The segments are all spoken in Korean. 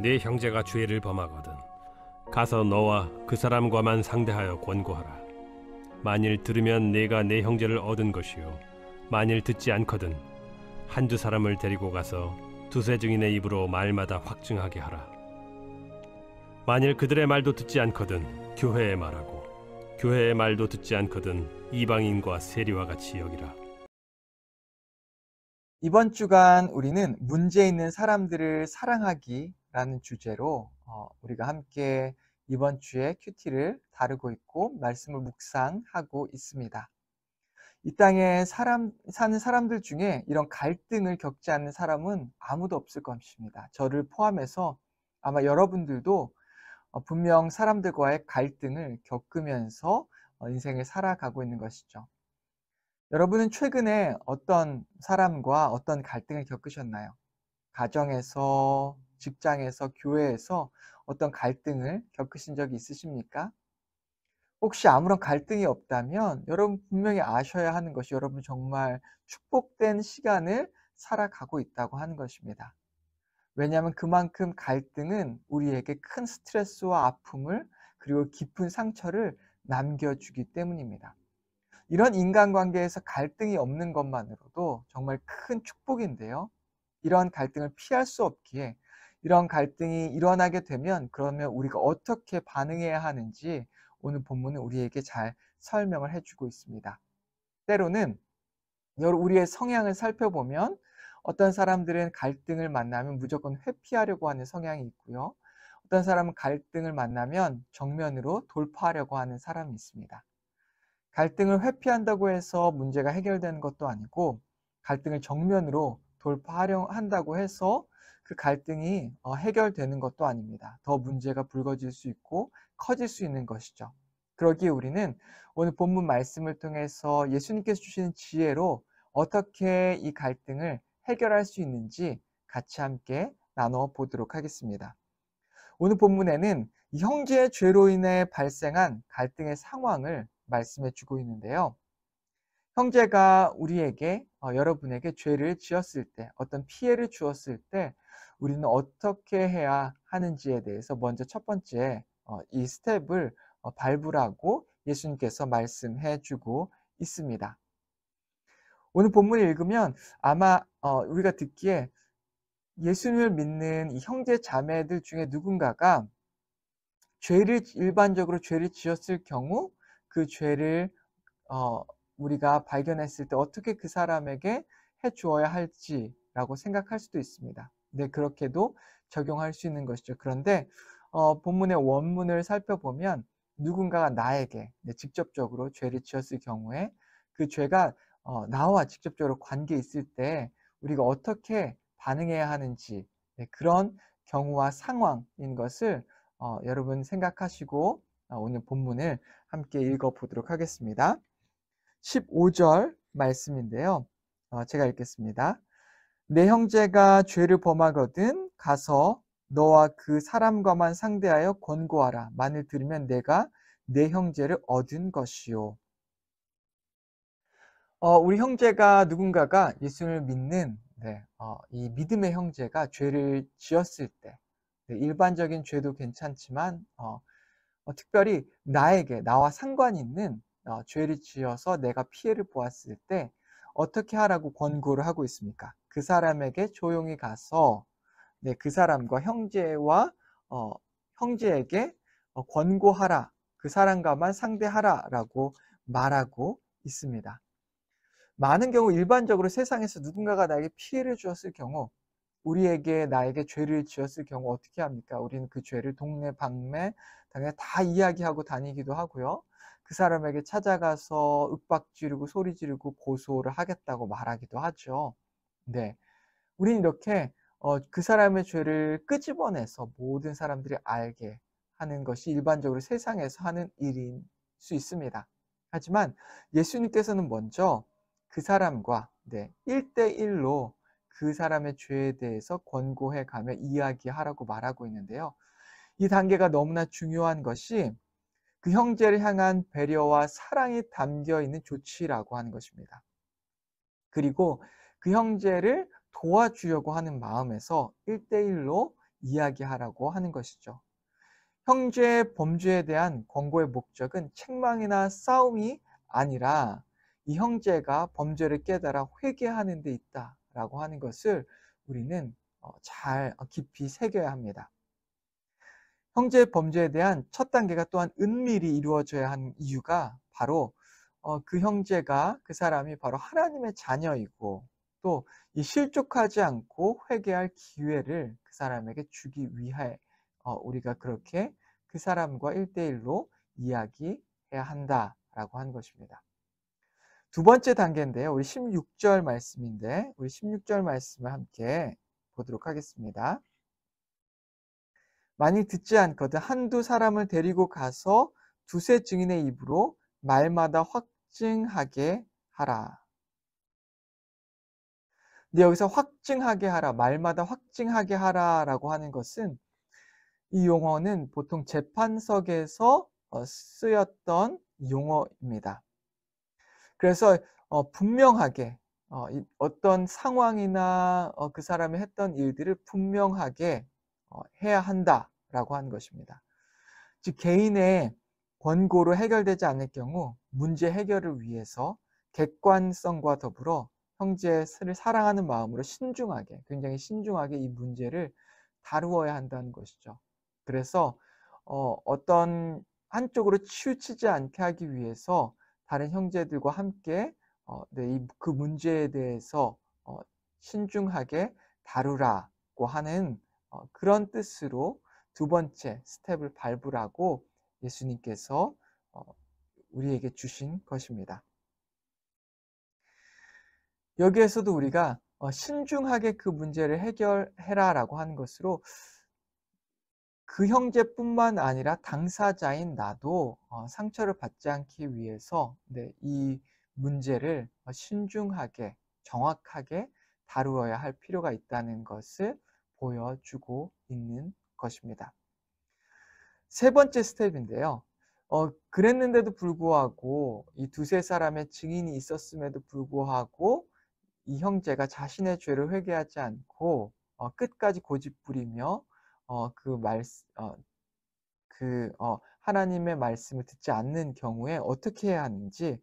네 형제가 죄를 범하거든 가서 너와 그 사람과만 상대하여 권고하라 만일 들으면 내가 내 형제를 얻은 것이요 만일 듣지 않거든 한두 사람을 데리고 가서 두세 증인의 입으로 말마다 확증하게 하라 만일 그들의 말도 듣지 않거든 교회에 말하고 교회의 말도 듣지 않거든 이방인과 세리와 같이 여기라 이번 주간 우리는 문제 있는 사람들을 사랑하기 라는 주제로 어, 우리가 함께 이번 주에 큐티를 다루고 있고 말씀을 묵상하고 있습니다. 이 땅에 사람, 사는 사람들 중에 이런 갈등을 겪지 않는 사람은 아무도 없을 것입니다. 저를 포함해서 아마 여러분들도 어, 분명 사람들과의 갈등을 겪으면서 어, 인생을 살아가고 있는 것이죠. 여러분은 최근에 어떤 사람과 어떤 갈등을 겪으셨나요? 가정에서, 직장에서, 교회에서 어떤 갈등을 겪으신 적이 있으십니까? 혹시 아무런 갈등이 없다면 여러분 분명히 아셔야 하는 것이 여러분 정말 축복된 시간을 살아가고 있다고 하는 것입니다. 왜냐하면 그만큼 갈등은 우리에게 큰 스트레스와 아픔을 그리고 깊은 상처를 남겨주기 때문입니다. 이런 인간관계에서 갈등이 없는 것만으로도 정말 큰 축복인데요. 이러한 갈등을 피할 수 없기에 이런 갈등이 일어나게 되면 그러면 우리가 어떻게 반응해야 하는지 오늘 본문은 우리에게 잘 설명을 해주고 있습니다. 때로는 우리의 성향을 살펴보면 어떤 사람들은 갈등을 만나면 무조건 회피하려고 하는 성향이 있고요. 어떤 사람은 갈등을 만나면 정면으로 돌파하려고 하는 사람이 있습니다. 갈등을 회피한다고 해서 문제가 해결되는 것도 아니고 갈등을 정면으로 돌파하려 한다고 해서 그 갈등이 어, 해결되는 것도 아닙니다. 더 문제가 불거질 수 있고 커질 수 있는 것이죠. 그러기에 우리는 오늘 본문 말씀을 통해서 예수님께서 주시는 지혜로 어떻게 이 갈등을 해결할 수 있는지 같이 함께 나눠 보도록 하겠습니다. 오늘 본문에는 형제의 죄로 인해 발생한 갈등의 상황을 말씀해 주고 있는데요. 형제가 우리에게 어, 여러분에게 죄를 지었을 때, 어떤 피해를 주었을 때 우리는 어떻게 해야 하는지에 대해서 먼저 첫 번째 어, 이 스텝을 어, 발부라고 예수님께서 말씀해 주고 있습니다. 오늘 본문을 읽으면 아마 어, 우리가 듣기에 예수님을 믿는 이 형제 자매들 중에 누군가가 죄를 일반적으로 죄를 지었을 경우 그 죄를 어, 우리가 발견했을 때 어떻게 그 사람에게 해 주어야 할지라고 생각할 수도 있습니다. 네, 그렇게도 적용할 수 있는 것이죠. 그런데 어, 본문의 원문을 살펴보면 누군가가 나에게 네, 직접적으로 죄를 지었을 경우에 그 죄가 어, 나와 직접적으로 관계 있을 때 우리가 어떻게 반응해야 하는지 네, 그런 경우와 상황인 것을 어, 여러분 생각하시고 어, 오늘 본문을 함께 읽어보도록 하겠습니다. 15절 말씀인데요. 어, 제가 읽겠습니다. 내 형제가 죄를 범하거든 가서 너와 그 사람과만 상대하여 권고하라. 만을 들으면 내가 내 형제를 얻은 것이요. 어, 우리 형제가 누군가가 예수를 믿는 네, 어, 이 믿음의 형제가 죄를 지었을 때 네, 일반적인 죄도 괜찮지만 어, 어 특별히 나에게 나와 상관 있는 어, 죄를 지어서 내가 피해를 보았을 때 어떻게 하라고 권고를 하고 있습니까? 그 사람에게 조용히 가서 네, 그 사람과 형제와 어, 형제에게 어, 권고하라. 그 사람과만 상대하라라고 말하고 있습니다. 많은 경우 일반적으로 세상에서 누군가가 나에게 피해를 주었을 경우 우리에게 나에게 죄를 지었을 경우 어떻게 합니까? 우리는 그 죄를 동네 방매 당연히 다 이야기하고 다니기도 하고요. 그 사람에게 찾아가서 윽박 지르고 소리 지르고 고소를 하겠다고 말하기도 하죠. 네. 우린 이렇게 어, 그 사람의 죄를 끄집어내서 모든 사람들이 알게 하는 것이 일반적으로 세상에서 하는 일인 수 있습니다. 하지만 예수님께서는 먼저 그 사람과 네, 1대1로 그 사람의 죄에 대해서 권고해 가며 이야기하라고 말하고 있는데요. 이 단계가 너무나 중요한 것이 그 형제를 향한 배려와 사랑이 담겨 있는 조치라고 하는 것입니다. 그리고 그 형제를 도와주려고 하는 마음에서 1대1로 이야기하라고 하는 것이죠. 형제의 범죄에 대한 권고의 목적은 책망이나 싸움이 아니라 이 형제가 범죄를 깨달아 회개하는 데 있다라고 하는 것을 우리는 어, 잘 어, 깊이 새겨야 합니다. 형제 범죄에 대한 첫 단계가 또한 은밀히 이루어져야 한 이유가 바로 어, 그 형제가 그 사람이 바로 하나님의 자녀이고 또 이 실족하지 않고 회개할 기회를 그 사람에게 주기 위해 어, 우리가 그렇게 그 사람과 일대일로 이야기해야 한다라고 한 것입니다. 두 번째 단계인데요. 우리 16절 말씀인데 우리 16절 말씀을 함께 보도록 하겠습니다. 많이 듣지 않거든 한두 사람을 데리고 가서 두세 증인의 입으로 말마다 확증하게 하라. 근데 여기서 확증하게 하라, 말마다 확증하게 하라라고 하는 것은 이 용어는 보통 재판석에서 어, 쓰였던 용어입니다. 그래서 어, 분명하게 어, 어떤 상황이나 그 사람이 했던 일들을 분명하게 어, 해야 한다라고 하는 것입니다. 즉 개인의 권고로 해결되지 않을 경우 문제 해결을 위해서 객관성과 더불어 형제를 사랑하는 마음으로 신중하게 굉장히 신중하게 이 문제를 다루어야 한다는 것이죠. 그래서 어, 어떤 한쪽으로 치우치지 않게 하기 위해서 다른 형제들과 함께 어, 네, 이, 그 문제에 대해서 어, 신중하게 다루라고 하는 어, 그런 뜻으로 두 번째 스텝을 밟으라고 예수님께서 어, 우리에게 주신 것입니다. 여기에서도 우리가 어, 신중하게 그 문제를 해결해라라고 하는 것으로 그 형제뿐만 아니라 당사자인 나도 어, 상처를 받지 않기 위해서 네, 이 문제를 신중하게 정확하게 다루어야 할 필요가 있다는 것을 보여주고 있는 것입니다. 세 번째 스텝인데요. 어, 그랬는데도 불구하고 이 두세 사람의 증인이 있었음에도 불구하고 이 형제가 자신의 죄를 회개하지 않고 어, 끝까지 고집부리며 어, 그 말, 어, 그 어, 하나님의 말씀을 듣지 않는 경우에 어떻게 해야 하는지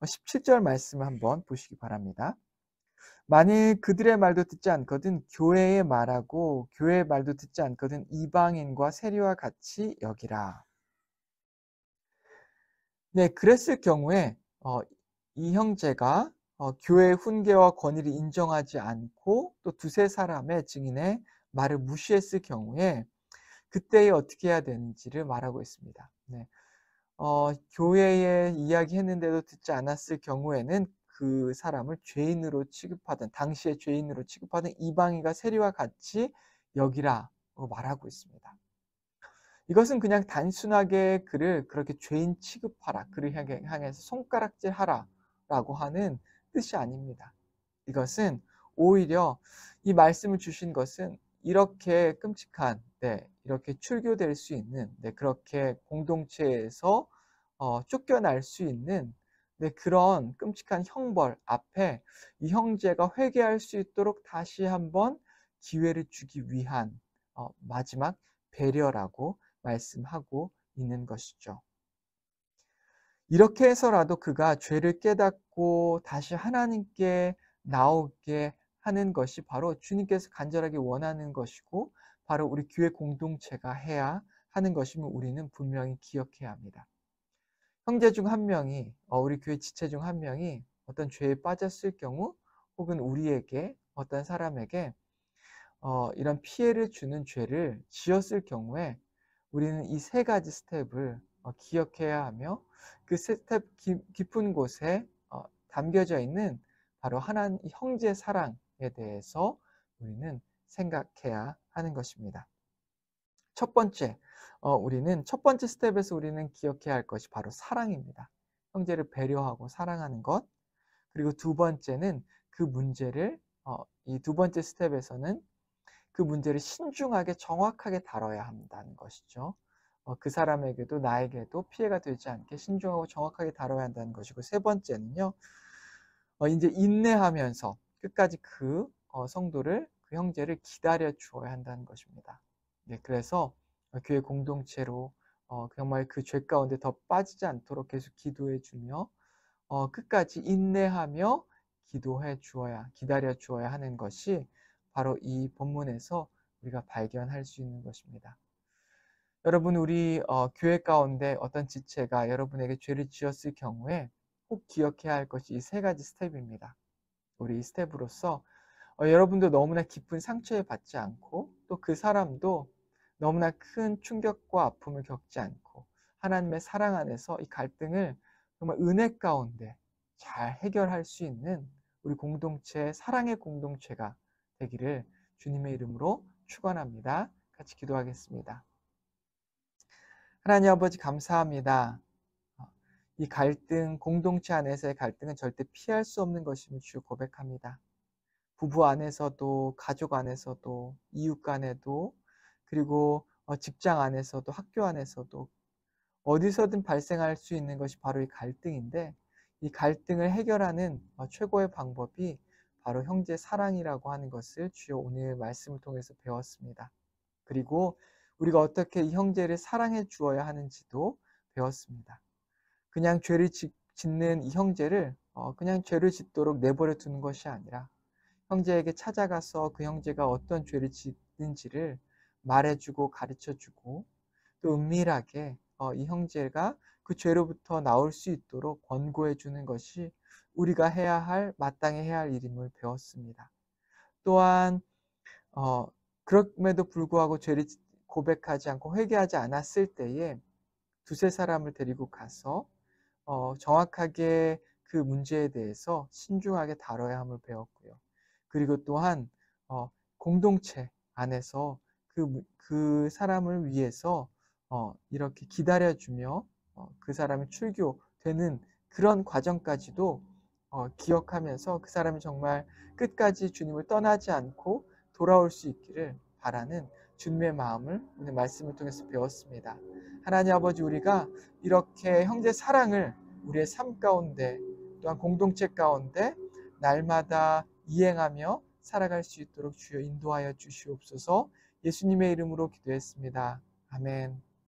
17절 어, 말씀을 한번 보시기 바랍니다. 만일 그들의 말도 듣지 않거든 교회의 말하고 교회의 말도 듣지 않거든 이방인과 세리와 같이 여기라. 네, 그랬을 경우에 어, 이 형제가 어, 교회의 훈계와 권위를 인정하지 않고 또 두세 사람의 증인의 말을 무시했을 경우에 그때에 어떻게 해야 되는지를 말하고 있습니다. 네. 어, 교회에 이야기했는데도 듣지 않았을 경우에는 그 사람을 죄인으로 취급하던 당시의 죄인으로 취급하던 이방인과 세리와 같이 여기라고 말하고 있습니다. 이것은 그냥 단순하게 그를 그렇게 죄인 취급하라 그를 향해서 손가락질하라 라고 하는 뜻이 아닙니다. 이것은 오히려 이 말씀을 주신 것은 이렇게 끔찍한 네, 이렇게 출교될 수 있는 네, 그렇게 공동체에서 어, 쫓겨날 수 있는 네, 그런 끔찍한 형벌 앞에 이 형제가 회개할 수 있도록 다시 한번 기회를 주기 위한 어, 마지막 배려라고 말씀하고 있는 것이죠. 이렇게 해서라도 그가 죄를 깨닫고 다시 하나님께 나오게 하는 것이 바로 주님께서 간절하게 원하는 것이고 바로 우리 교회 공동체가 해야 하는 것임을 우리는 분명히 기억해야 합니다. 형제 중 한 명이 어, 우리 교회 지체 중 한 명이 어떤 죄에 빠졌을 경우 혹은 우리에게 어떤 사람에게 어, 이런 피해를 주는 죄를 지었을 경우에 우리는 이 세 가지 스텝을 어, 기억해야 하며 그 스텝 깊은 곳에 어, 담겨져 있는 바로 하나님 형제 사랑에 대해서 우리는 생각해야 하는 것입니다. 첫 번째, 어, 우리는 첫 번째 스텝에서 우리는 기억해야 할 것이 바로 사랑입니다. 형제를 배려하고 사랑하는 것. 그리고 두 번째는 그 문제를 어, 이 두 번째 스텝에서는 그 문제를 신중하게 정확하게 다뤄야 한다는 것이죠. 어, 그 사람에게도 나에게도 피해가 되지 않게 신중하고 정확하게 다뤄야 한다는 것이고 세 번째는요. 어, 이제 인내하면서 끝까지 그 어, 성도를 그 형제를 기다려 주어야 한다는 것입니다. 네, 그래서 어, 교회 공동체로 어, 정말 그 죄 가운데 더 빠지지 않도록 계속 기도해 주며 어, 끝까지 인내하며 기도해 주어야 기다려 주어야 하는 것이 바로 이 본문에서 우리가 발견할 수 있는 것입니다. 여러분 우리 어, 교회 가운데 어떤 지체가 여러분에게 죄를 지었을 경우에 꼭 기억해야 할 것이 이 세 가지 스텝입니다. 우리 스텝으로서 어, 여러분도 너무나 깊은 상처에 받지 않고 또 그 사람도 너무나 큰 충격과 아픔을 겪지 않고 하나님의 사랑 안에서 이 갈등을 정말 은혜 가운데 잘 해결할 수 있는 우리 공동체 사랑의 공동체가 되기를 주님의 이름으로 축원합니다. 같이 기도하겠습니다. 하나님 아버지 감사합니다. 어, 이 갈등 공동체 안에서의 갈등은 절대 피할 수 없는 것임을 주 고백합니다. 부부 안에서도 가족 안에서도 이웃 간에도 그리고 어, 직장 안에서도 학교 안에서도 어디서든 발생할 수 있는 것이 바로 이 갈등인데 이 갈등을 해결하는 어, 최고의 방법이 바로 형제 사랑이라고 하는 것을 주요 오늘 말씀을 통해서 배웠습니다. 그리고 우리가 어떻게 이 형제를 사랑해 주어야 하는지도 배웠습니다. 그냥 죄를 짓는 이 형제를 어, 그냥 죄를 짓도록 내버려 두는 것이 아니라 형제에게 찾아가서 그 형제가 어떤 죄를 짓는지를 말해주고 가르쳐주고 또 은밀하게 어, 이 형제가 그 죄로부터 나올 수 있도록 권고해주는 것이 우리가 해야 할 마땅히 해야 할 일임을 배웠습니다. 또한 어, 그럼에도 불구하고 죄를 고백하지 않고 회개하지 않았을 때에 두세 사람을 데리고 가서 어, 정확하게 그 문제에 대해서 신중하게 다뤄야 함을 배웠고요. 그리고 또한 어, 공동체 안에서 그, 그 사람을 위해서 어, 이렇게 기다려주며 어, 그 사람이 출교되는 그런 과정까지도 어, 기억하면서 그 사람이 정말 끝까지 주님을 떠나지 않고 돌아올 수 있기를 바라는 주님의 마음을 오늘 말씀을 통해서 배웠습니다. 하나님 아버지 우리가 이렇게 형제 사랑을 우리의 삶 가운데 또한 공동체 가운데 날마다 이행하며 살아갈 수 있도록 주여 인도하여 주시옵소서. 예수님의 이름으로 기도했습니다. 아멘.